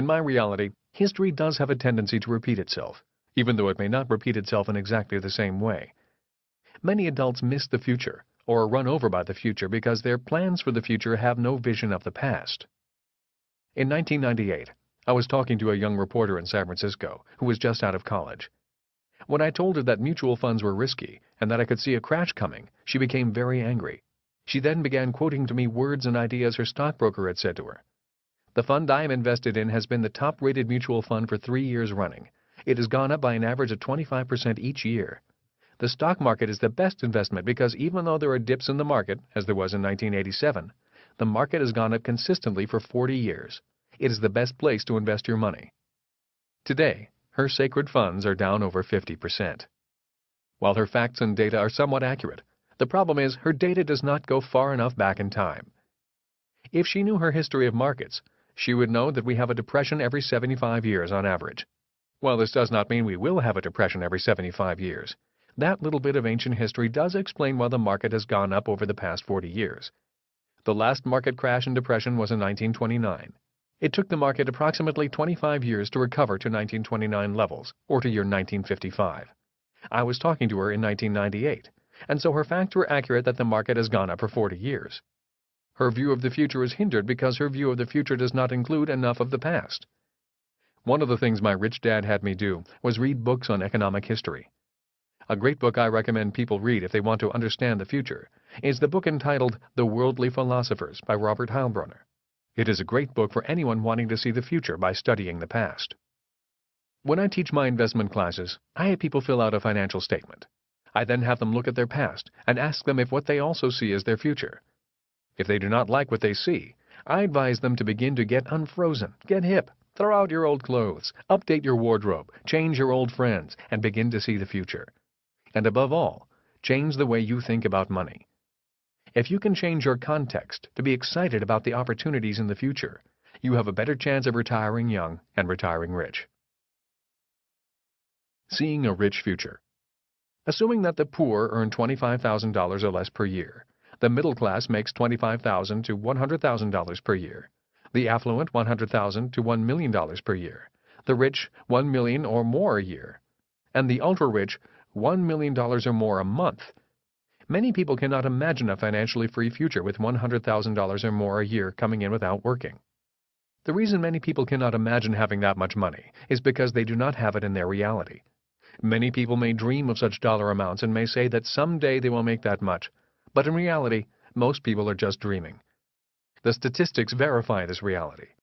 In my reality, history does have a tendency to repeat itself, even though it may not repeat itself in exactly the same way. Many adults miss the future, or are run over by the future because their plans for the future have no vision of the past. In 1998, I was talking to a young reporter in San Francisco who was just out of college. When I told her that mutual funds were risky and that I could see a crash coming, she became very angry. She then began quoting to me words and ideas her stockbroker had said to her, the fund I am invested in has been the top rated mutual fund for three years running. It has gone up by an average of 25% each year. The stock market is the best investment because even though there are dips in the market, as there was in 1987, the market has gone up consistently for 40 years. It is the best place to invest your money. Today, her sacred funds are down over 50%. While her facts and data are somewhat accurate, the problem is her data does not go far enough back in time. If she knew her history of markets, she would know that we have a depression every 75 years on average. Well, this does not mean we will have a depression every 75 years, that little bit of ancient history does explain why the market has gone up over the past 40 years. The last market crash and depression was in 1929. It took the market approximately 25 years to recover to 1929 levels, or to year 1955. I was talking to her in 1998, and so her facts were accurate that the market has gone up for 40 years. Her view of the future is hindered because her view of the future does not include enough of the past. One of the things my rich dad had me do was read books on economic history. A great book I recommend people read if they want to understand the future is the book entitled The Worldly Philosophers by Robert Heilbronner. It is a great book for anyone wanting to see the future by studying the past. When I teach my investment classes, I have people fill out a financial statement. I then have them look at their past and ask them if what they also see is their future if they do not like what they see, I advise them to begin to get unfrozen, get hip, throw out your old clothes, update your wardrobe, change your old friends, and begin to see the future. And above all, change the way you think about money. If you can change your context to be excited about the opportunities in the future, you have a better chance of retiring young and retiring rich. Seeing a rich future. Assuming that the poor earn $25,000 or less per year, the middle class makes $25,000 to $100,000 per year. The affluent $100,000 to $1 million per year. The rich $1 million or more a year. And the ultra-rich $1 million or more a month. Many people cannot imagine a financially free future with $100,000 or more a year coming in without working. The reason many people cannot imagine having that much money is because they do not have it in their reality. Many people may dream of such dollar amounts and may say that someday they will make that much, but in reality, most people are just dreaming. The statistics verify this reality.